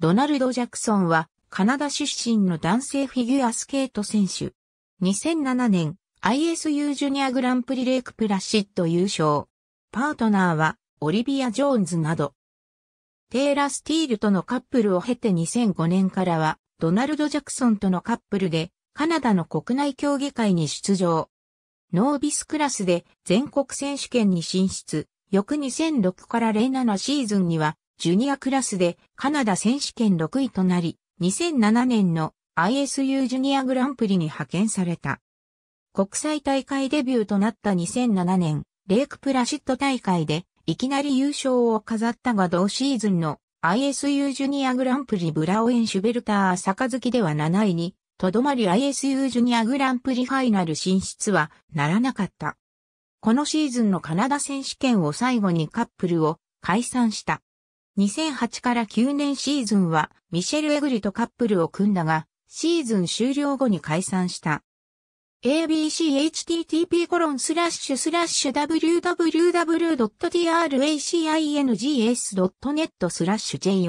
ドナルド・ジャクソンは、カナダ出身の男性フィギュアスケート選手。2007年、ISU ジュニアグランプリレイクプラシッド優勝。パートナーは、オリビア・ジョーンズなど。テイラ・スティールとのカップルを経て2005年からは、ドナルド・ジャクソンとのカップルで、カナダの国内競技会に出場。ノービスクラスで全国選手権に進出。翌2006から07シーズンにはジュニアクラスでカナダ選手権6位となり、2007年の ISU ジュニアグランプリに派遣された。国際大会デビューとなった2007年、レイクプラシッド大会でいきなり優勝を飾ったが同シーズンの ISU ジュニアグランプリブラオエン・シュベルター・杯では7位に、とどまり ISU ジュニアグランプリファイナル進出はならなかった。このシーズンのカナダ選手権を最後にカップルを解散した。2008から9年シーズンはミシェル・エグリとカップルを組んだが、シーズン終了後に解散した。abchttp://www.tracings.net スラッシュ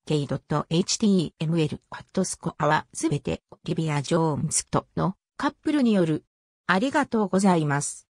jone-jack.html アットスコアはすべてリビア・ジョーンズとのカップルによるありがとうございます。